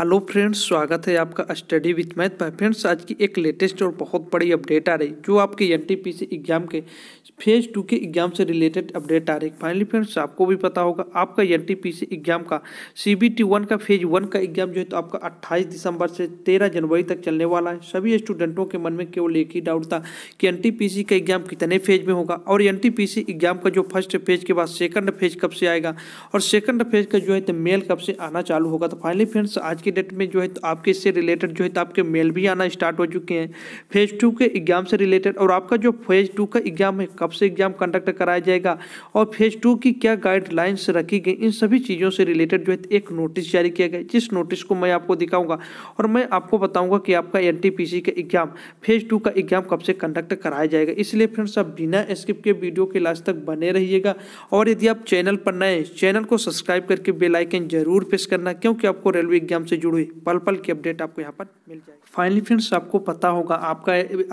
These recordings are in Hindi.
हेलो फ्रेंड्स स्वागत है आपका स्टडी विथ मैथ पर फ्रेंड्स आज की एक लेटेस्ट और बहुत बड़ी अपडेट आ रही जो आपके N T P C exam के फेज टू के एग्जाम से रिलेटेड अपडेट आ रही है फाइनली फ्रेंड्स आपको भी पता होगा आपका N T P C exam का सी बी टी वन का फेज वन का एग्जाम जो है तो आपका अट्ठाईस दिसंबर से तेरह जनवरी तक चलने वाला है सभी स्टूडेंटों के मन में केवल एक ही डाउट था कि एन टी पी सी का एग्जाम कितने फेज में होगा और N T P C exam का जो फर्स्ट फेज के बाद सेकंड फेज कब से आएगा और सेकेंड फेज का जो है तो मेल कब से आना चालू होगा तो फाइनली फ्रेंड्स आज की डेट में जो है तो आपके इससे रिलेटेड जो है तो आपके मेल भी आना स्टार्ट हो चुके हैं फेज़ टू के एग्जाम से रिलेटेड और आपका जो फेज़ टू का एग्जाम है कब से एग्जाम कंडक्ट कराया जाएगा और फेज़ टू की क्या गाइडलाइंस रखी गई इन सभी चीज़ों से रिलेटेड जो है तो एक नोटिस जारी किया गया जिस नोटिस को मैं आपको दिखाऊँगा और मैं आपको बताऊँगा कि आपका एन का एग्जाम फेज़ टू का एग्जाम कब से कंडक्ट कराया जाएगा इसलिए फ्रेंड्स आप बिना स्किप के वीडियो के लास्ट तक बने रहिएगा और यदि आप चैनल पर नए चैनल को सब्सक्राइब करके बेल आइकन जरूर प्रेस करना क्योंकि आपको रेलवे एग्जाम से जुड़े पल पल की अपडेट आपको यहाँ पर मिल जाएगी फाइनली फ्रेंड्स आपको पता होगा आपका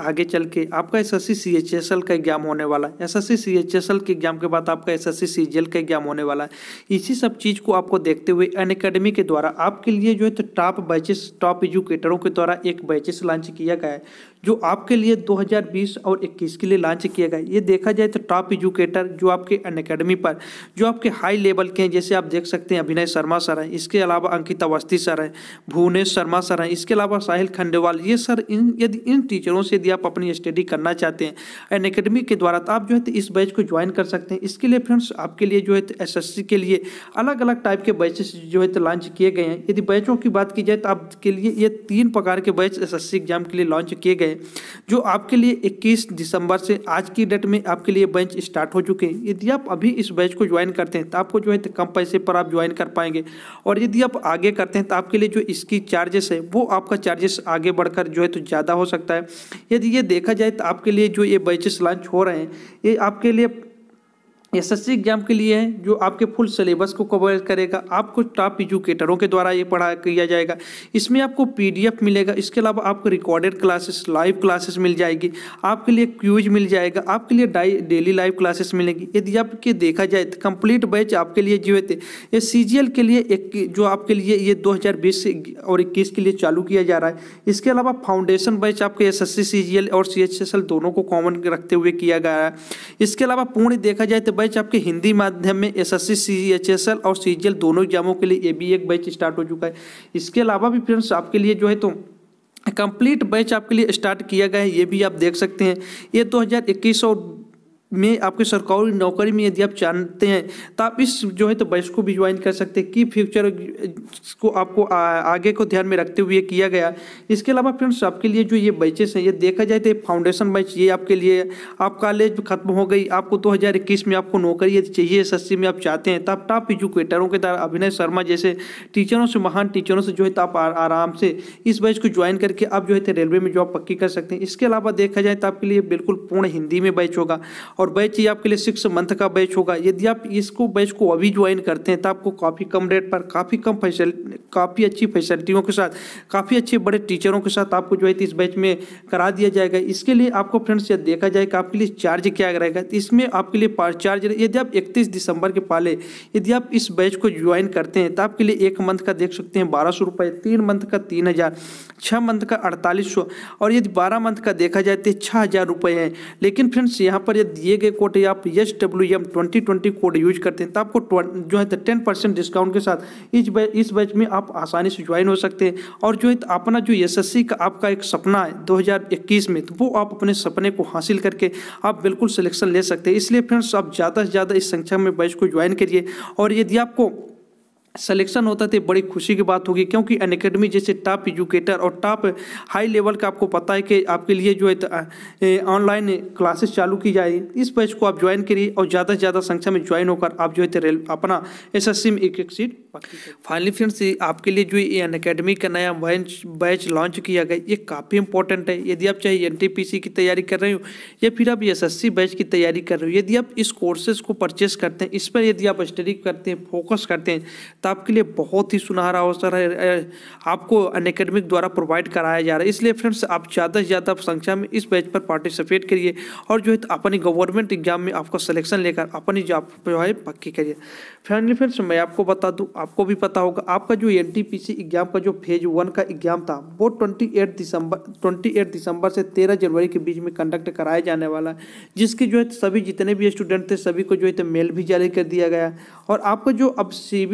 आगे चल के आपका S S C H S L का एग्जाम होने वाला है S S C H S L के एग्जाम के बाद आपका एस एस सी जी का एग्जाम होने वाला है इसी सब चीज़ को आपको देखते हुए अन अकेडमी के द्वारा आपके लिए जो है तो टॉप बैचेस टॉप एजुकेटरों के द्वारा एक बैचेस लॉन्च किया गया है जो आपके लिए 2020 और 21 के लिए लॉन्च किया गया ये देखा जाए तो टॉप एजुकेटर जो आपके अन अकेडमी पर जो आपके हाई लेवल के हैं जैसे आप देख सकते हैं अभिनय शर्मा सर हैं इसके अलावा अंकित अवस्थी सर हैं भुवनेश शर्मा सर हैं इसके अलावा साहिल खंडेवाल ये सर इन यदि इन टीचरों से यदि आप अपनी स्टडी करना चाहते हैं एन अकेडमी के द्वारा तो आप जो है तो इस बैच को ज्वाइन कर सकते हैं इसके लिए फ्रेंड्स आपके लिए जो है तो एस के लिए अलग अलग टाइप के बैचेस जो है तो लॉन्च किए गए हैं यदि बैचों की बात की जाए तो आपके लिए ये तीन प्रकार के बैच एस एग्जाम के लिए लॉन्च किए गए है जो आपके लिए 21 दिसंबर से आज की डेट में आपके लिए बैच स्टार्ट हो चुके हैं यदि आप अभी इस बैच को ज्वाइन करते हैं तो आपको जो है तो कम पैसे पर आप ज्वाइन कर पाएंगे और यदि आप आगे करते हैं तो आपके लिए जो इसकी चार्जेस है वो आपका चार्जेस आगे बढ़कर जो है तो ज़्यादा हो सकता है यदि ये देखा जाए तो आपके लिए जो ये बैचेस लॉन्च हो रहे हैं ये आपके लिए सी एग्जाम के लिए है जो आपके फुल सिलेबस को कवर करेगा आपको टॉप एजुकेटरों के द्वारा ये पढ़ाया किया जाएगा इसमें आपको पीडीएफ मिलेगा इसके अलावा आपको रिकॉर्डेड क्लासेस लाइव क्लासेस मिल जाएगी आपके लिए क्यूज मिल जाएगा आपके लिए डाई डेली लाइव क्लासेस मिलेगी यदि आपके देखा जाए तो कंप्लीट बैच आपके लिए जीवे थे ये सी के लिए एक जो आपके लिए ये दो और इक्कीस के लिए चालू किया जा रहा है इसके अलावा फाउंडेशन बैच आपके एस एस और सी दोनों को कॉमन रखते हुए किया गया है इसके अलावा पूर्ण देखा जाए तो बैच आपके हिंदी माध्यम में एस एस सी और सी दोनों एग्जामों के लिए ये भी एक बैच स्टार्ट हो चुका है इसके अलावा भी फ्रेंड्स आपके लिए जो है तो कंप्लीट बैच आपके लिए स्टार्ट किया गया है ये भी आप देख सकते हैं ये 2021 और में आपके सरकारी नौकरी में यदि आप चाहते हैं तो आप इस जो है तो बैच को भी ज्वाइन कर सकते हैं कि फ्यूचर को आपको आ, आगे को ध्यान में रखते हुए किया गया इसके अलावा फ्रेंड्स आपके लिए जो ये बैचेस हैं ये देखा जाए तो फाउंडेशन बैच ये आपके लिए आप कॉलेज खत्म हो गई आपको दो हज़ार इक्कीस में आपको नौकरी यदि चाहिए एस में आप चाहते हैं तो आप टॉप एजुकेटरों के द्वारा अभिनय शर्मा जैसे टीचरों से महान टीचरों से जो है तो आप आराम से इस बैच को ज्वाइन करके आप जो है रेलवे तो में जॉब पक्की कर सकते हैं इसके अलावा देखा जाए तो आपके लिए बिल्कुल पूर्ण हिंदी में बैच होगा और और बैच ये आपके लिए सिक्स मंथ का बैच होगा यदि आप इसको बैच को अभी ज्वाइन करते हैं तो आपको काफ़ी कम रेट पर काफ़ी कम फैसल काफ़ी अच्छी फैसिलिटियों के साथ काफ़ी अच्छे बड़े टीचरों के साथ आपको जो है इस बैच में करा दिया जाएगा इसके लिए आपको फ्रेंड्स यह देखा जाए कि आपके लिए चार्ज क्या रहेगा इसमें आपके लिए चार्ज यदि आप इकतीस दिसंबर के पहले यदि आप इस बैच को ज्वाइन करते हैं तो आपके लिए एक मंथ का देख सकते हैं बारह सौ रुपये तीन मंथ का तीन हज़ार छः मंथ का अड़तालीस सौ और यदि बारह मंथ का देखा जाए तो छः हज़ार रुपये है लेकिन फ्रेंड्स यहाँ पर यदि ये गए कोड आप S W M twenty twenty code use करते हैं तो आपको जो है टेन परसेंट डिस्काउंट के साथ इस बैच इस बैच में आप आसानी से ज्वाइन हो सकते हैं और जो है तो अपना जो एस का आपका एक सपना है दो में तो वो आप अपने सपने को हासिल करके आप बिल्कुल सिलेक्शन ले सकते हैं इसलिए फ्रेंड्स आप ज़्यादा से ज़्यादा इस संख्या में बैच को ज्वाइन करिए और यदि आपको सिलेक्शन होता थे बड़ी खुशी की बात होगी क्योंकि अनकेडमी जैसे टॉप एजुकेटर और टॉप हाई लेवल का आपको पता है कि आपके लिए जो है ऑनलाइन क्लासेस चालू की जाए इस बैच को आप ज्वाइन करिए और ज़्यादा से ज़्यादा संख्या में ज्वाइन होकर आप जो है अपना एस एस सी में एक एक सीट फाइनली फ्रेंड्स आपके लिए जो ए अन अकेडमी का नया बैच लॉन्च किया गया ये काफ़ी इंपॉर्टेंट है यदि आप चाहे एन की तैयारी कर रहे हो या फिर आप एस बैच की तैयारी कर रहे हो यदि आप इस कोर्सेज को परचेस करते हैं इस पर यदि आप स्टडी करते हैं फोकस करते हैं तो आपके लिए बहुत ही सुनहरा अवसर है आपको अन द्वारा प्रोवाइड कराया जा रहा है इसलिए फ्रेंड्स आप ज़्यादा से ज़्यादा संख्या में इस बैच पर पार्टिसिपेट करिए और जो है तो अपनी गवर्नमेंट एग्जाम में आपका सलेक्शन लेकर अपनी जॉब जो है पक्की करिए फाइनली फ्रेंड्स मैं आपको बता दूँ आपको भी पता होगा आपका जो एन एग्जाम का जो फेज वन का एग्जाम था वो ट्वेंटी एट दिसंबर ट्वेंटी एट दिसंबर से तेरह जनवरी के बीच में कंडक्ट कराया जाने वाला है जिसके जो है सभी जितने भी स्टूडेंट थे सभी को जो है मेल भी जारी कर दिया गया और आपका जो अब सी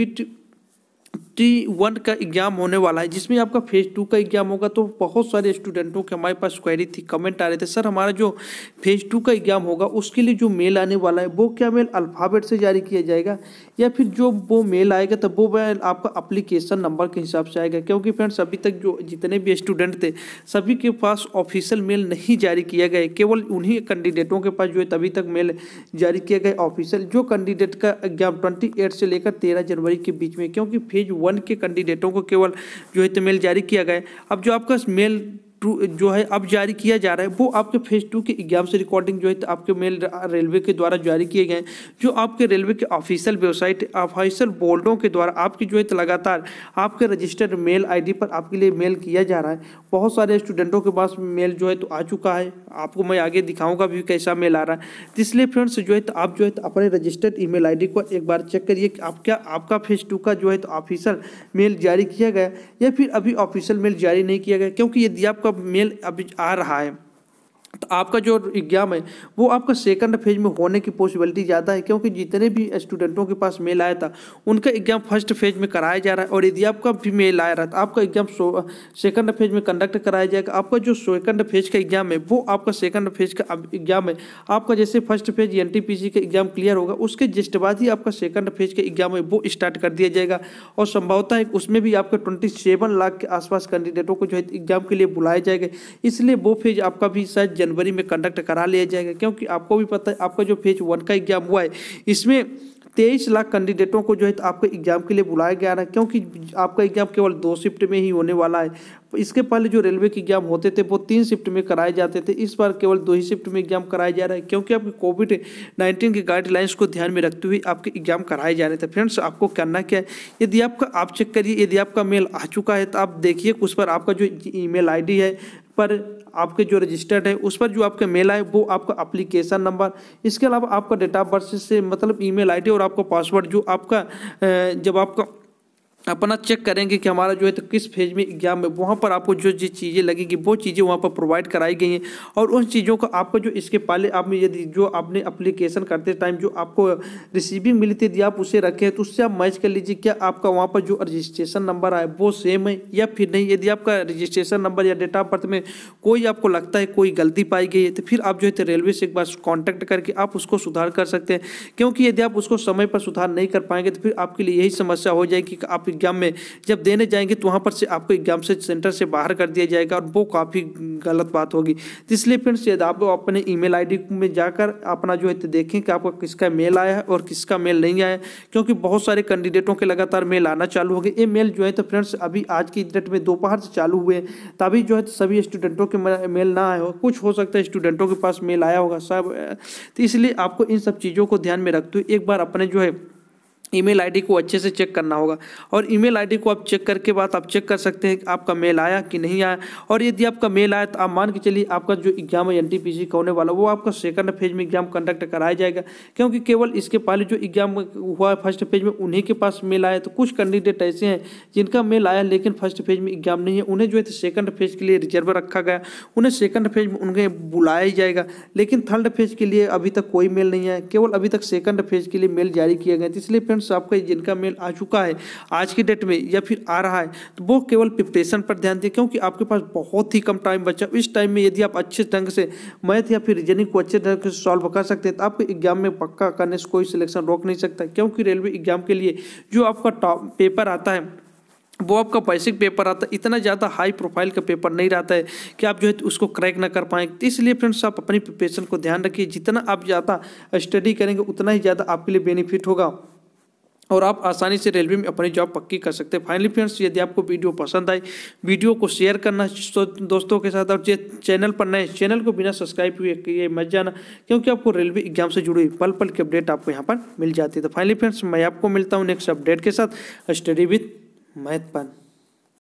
टी वन का एग्ज़ाम होने वाला है जिसमें आपका फेज़ टू का एग्ज़ाम होगा तो बहुत सारे स्टूडेंटों के हमारे पास क्वेरी थी कमेंट आ रहे थे सर हमारा जो फेज़ टू का एग्ज़ाम होगा उसके लिए जो मेल आने वाला है वो क्या मेल अल्फ़ाबेट से जारी किया जाएगा या फिर जो वो मेल आएगा तब वो मेल आपका अप्लीकेशन नंबर के हिसाब से आएगा क्योंकि फ्रेंड्स अभी तक जो जितने भी स्टूडेंट थे सभी के पास ऑफिशियल मेल नहीं जारी किया गया केवल उन्हीं कैंडिडेटों के पास जो है तभी तक मेल जारी किया गया ऑफिशियल जो कैंडिडेट का एग्ज़ाम ट्वेंटी से लेकर तेरह जनवरी के बीच में क्योंकि फेज वन वन के कैंडिडेटों को केवल जो है तो मेल जारी किया गया अब जो आपका मेल टू जो है अब जारी किया जा रहा है वो आपके फेज टू के एग्जाम से रिकॉर्डिंग जो है तो आपके मेल रेलवे के द्वारा जारी किए गए जो आपके रेलवे के ऑफिशियल वेबसाइट ऑफिशियल बोर्डों के द्वारा आपकी जो है तो लगातार आपके रजिस्टर्ड मेल आईडी पर आपके लिए मेल किया जा रहा है बहुत सारे स्टूडेंटों के पास मेल जो है तो आ चुका है आपको मैं आगे दिखाऊँगा भी कैसा मेल आ रहा है इसलिए फ्रेंड्स जो है तो आप जो है तो अपने रजिस्टर्ड ई मेल को एक बार चेक करिए कि आप क्या आपका फेज टू का जो है तो ऑफिशियल मेल जारी किया गया या फिर अभी ऑफिशियल मेल जारी नहीं किया गया क्योंकि यदि आपका मेल अभी आ रहा है तो आपका जो एग्जाम है वो आपका सेकंड फेज में होने की पॉसिबिलिटी ज़्यादा है क्योंकि जितने भी स्टूडेंटों के पास मेल आया था उनका एग्जाम फर्स्ट फेज में कराया जा रहा है और यदि आपका भी मेल आया रहा था तो आपका एग्जाम सेकंड फेज में कंडक्ट कराया जाएगा आपका जो सेकंड फेज का एग्जाम है वो आपका सेकंड फेज का एग्जाम है आपका जैसे फर्स्ट फेज एन का एग्जाम क्लियर होगा उसके जस्ट बाद ही आपका सेकंड फेज का एग्जाम है वो स्टार्ट कर दिया जाएगा और संभवतः है उसमें भी आपका ट्वेंटी लाख के आसपास कैंडिडेटों को जो है एग्जाम के लिए बुलाया जाएगा इसलिए वो फेज आपका भी शायद जनवरी में कंडक्ट करा लिया जाएगा क्योंकि आपको भी पता है आपका जो फेज वन का एग्जाम हुआ है इसमें तेईस लाख कैंडिडेटों को जो है तो आपके एग्जाम के लिए बुलाया गया है क्योंकि आपका एग्जाम केवल दो शिफ्ट में ही होने वाला है इसके पहले जो रेलवे के एग्जाम होते थे वो तीन शिफ्ट में कराए जाते थे इस बार केवल दो ही शिफ्ट में एग्जाम कराया जा रहा है क्योंकि आपके कोविड नाइन्टीन के गाइडलाइंस को ध्यान में रखते हुए आपके एग्जाम कराए जा रहे थे फ्रेंड्स आपको करना क्या है यदि आपका आप चेक करिए यदि आपका मेल आ चुका है तो आप देखिए उस पर आपका जो ई मेल है पर आपके जो रजिस्टर्ड है उस पर जो आपका मेल आए वो आपका अप्लीकेशन नंबर इसके अलावा आपका डेट ऑफ बर्थ से मतलब ईमेल आईडी और आपका पासवर्ड जो आपका जब आपका अपना चेक करेंगे कि हमारा जो है तो किस फेज में एग्जाम में वहाँ पर आपको जो जो चीज़ें लगेगी वो चीज़ें वहाँ पर प्रोवाइड कराई गई हैं और उन चीज़ों को आपको जो इसके पहले आप यदि जो आपने अप्लीकेशन करते टाइम जो आपको रिसीविंग मिली थी यदि आप उसे रखें तो उससे आप मैच कर लीजिए क्या आपका वहाँ पर जो रजिस्ट्रेशन नंबर आए वो सेम है या फिर नहीं यदि आपका रजिस्ट्रेशन नंबर या डेट ऑफ बर्थ में कोई आपको लगता है कोई गलती पाई गई है तो फिर आप जो है तो रेलवे से एक बार कॉन्टैक्ट करके आप उसको सुधार कर सकते हैं क्योंकि यदि आप उसको समय पर सुधार नहीं कर पाएंगे तो फिर आपके लिए यही समस्या हो जाएगी कि आप एग्जाम में जब देने जाएंगे तो वहाँ पर से आपको एग्जाम से सेंटर से बाहर कर दिया जाएगा और वो काफ़ी गलत बात होगी इसलिए फ्रेंड्स यदि आप अपने ई मेल में जाकर अपना जो है तो देखें कि आपका किसका मेल आया है और किसका मेल नहीं आया क्योंकि बहुत सारे कैंडिडेटों के लगातार मेल आना चालू हो गए ये मेल जो है तो फ्रेंड्स अभी आज की डेट में दोपहर से चालू हुए तभी जो है तो सभी स्टूडेंटों के मेल ना आए हो कुछ हो सकता है स्टूडेंटों के पास मेल आया होगा सब तो इसलिए आपको इन सब चीज़ों को ध्यान में रखते हुए एक बार अपने जो है ईमेल आईडी को अच्छे से चेक करना होगा और ईमेल आईडी को आप चेक करके बाद आप चेक कर सकते हैं कि आपका मेल आया कि नहीं आया और यदि आपका मेल आया तो आप मान के चलिए आपका जो एग्जाम है एनटीपीसी का होने वाला वो आपका सेकंड फेज में एग्जाम कंडक्ट कराया जाएगा क्योंकि केवल इसके पहले जो एग्जाम हुआ है फर्स्ट फेज में उन्हीं के पास मेल आया तो कुछ कैंडिडेट ऐसे हैं जिनका मेल आया लेकिन फर्स्ट फेज में एग्जाम नहीं है उन्हें जो है सेकंड तो फेज के लिए रिजर्व रखा गया उन्हें सेकंड फेज में उन्हें बुलाया ही जाएगा लेकिन थर्ड फेज के लिए अभी तक कोई मेल नहीं आया केवल अभी तक सेकंड फेज के लिए मेल जारी किया गया इसलिए फ्रेंड फ्रेंड्स आपका जिनका मेल आ चुका है आज की डेट में या फिर आ रहा है तो वो केवल प्रिपरेशन पर ध्यान दें क्योंकि आपके पास बहुत ही कम टाइम बचा इस टाइम में यदि आप अच्छे ढंग से मैथ या फिर रीजनिंग को अच्छे ढंग से सॉल्व कर सकते हैं तो आपके एग्जाम में पक्का करने से कोई सिलेक्शन रोक नहीं सकता क्योंकि रेलवे एग्जाम के लिए जो आपका टॉप पेपर आता है वो आपका बेसिक पेपर आता है इतना ज़्यादा हाई प्रोफाइल का पेपर नहीं रहता है कि आप जो है उसको क्रैक ना कर पाएँ तो इसलिए फ्रेंड्स आप अपनी प्रिपरेशन को ध्यान रखिए जितना आप ज़्यादा स्टडी करेंगे उतना ही ज़्यादा आपके लिए बेनिफिट होगा और आप आसानी से रेलवे में अपनी जॉब पक्की कर सकते हैं फाइनली फ्रेंड्स यदि आपको वीडियो पसंद आए वीडियो को शेयर करना तो दोस्तों के साथ और चैनल पर नए चैनल को बिना सब्सक्राइब हुए किए मत जाना क्योंकि आपको रेलवे एग्जाम से जुड़ी पल पल की अपडेट आपको यहाँ पर मिल जाती है तो फाइनली फ्रेंड्स मैं आपको मिलता हूँ नेक्स्ट अपडेट के साथ स्टडी विथ मैथपन